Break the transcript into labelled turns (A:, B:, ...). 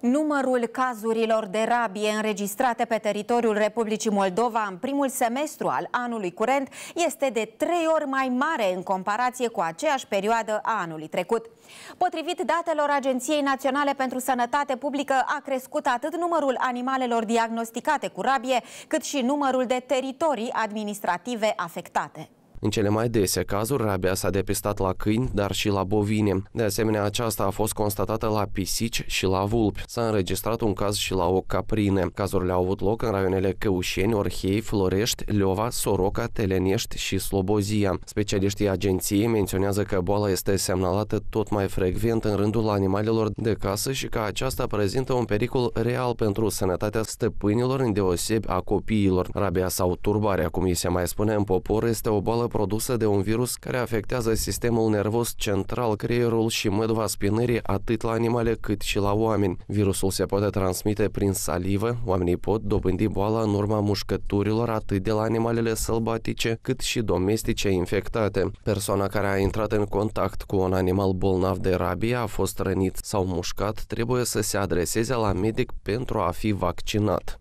A: Numărul cazurilor de rabie înregistrate pe teritoriul Republicii Moldova în primul semestru al anului curent este de trei ori mai mare în comparație cu aceeași perioadă a anului trecut. Potrivit datelor Agenției Naționale pentru Sănătate Publică, a crescut atât numărul animalelor diagnosticate cu rabie, cât și numărul de teritorii administrative afectate.
B: În cele mai dese cazuri, rabia s-a depistat la câini, dar și la bovine. De asemenea, aceasta a fost constatată la pisici și la vulpi. S-a înregistrat un caz și la o caprine. Cazurile au avut loc în raionele Căușeni, Orhei, Florești, Leova, Soroca, Telenești și Slobozia. Specialiștii agenției menționează că boala este semnalată tot mai frecvent în rândul animalelor de casă și că aceasta prezintă un pericol real pentru sănătatea stăpânilor, îndeosebi a copiilor. Rabia sau turbarea, cum îi se mai spune în popor, este o boală produsă de un virus care afectează sistemul nervos central, creierul și măduva spinării atât la animale cât și la oameni. Virusul se poate transmite prin salivă, oamenii pot dobândi boala în urma mușcăturilor atât de la animalele sălbatice cât și domestice infectate. Persoana care a intrat în contact cu un animal bolnav de rabie, a fost rănit sau mușcat, trebuie să se adreseze la medic pentru a fi vaccinat.